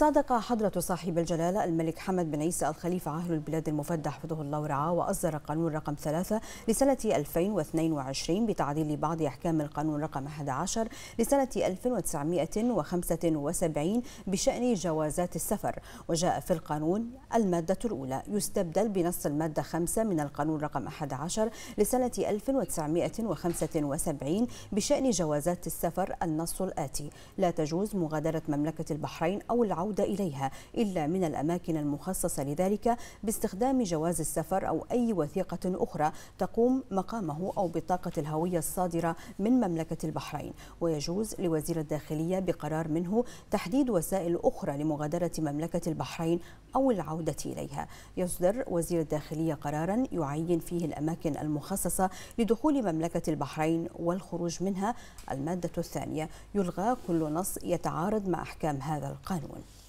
صادق حضرة صاحب الجلالة الملك حمد بن عيسى الخليفة عهل البلاد المفدى حفظه الله ورعاه وأصدر قانون رقم ثلاثة لسنة 2022 بتعديل بعض أحكام القانون رقم 11 لسنة 1975 بشأن جوازات السفر وجاء في القانون المادة الأولى يستبدل بنص المادة 5 من القانون رقم 11 لسنة 1975 بشأن جوازات السفر النص الآتي لا تجوز مغادرة مملكة البحرين أو العودة العودة إليها إلا من الأماكن المخصصة لذلك باستخدام جواز السفر أو أي وثيقة أخرى تقوم مقامه أو بطاقة الهوية الصادرة من مملكة البحرين ويجوز لوزير الداخلية بقرار منه تحديد وسائل أخرى لمغادرة مملكة البحرين أو العودة إليها يصدر وزير الداخلية قرارا يعين فيه الأماكن المخصصة لدخول مملكة البحرين والخروج منها المادة الثانية يلغى كل نص يتعارض مع أحكام هذا القانون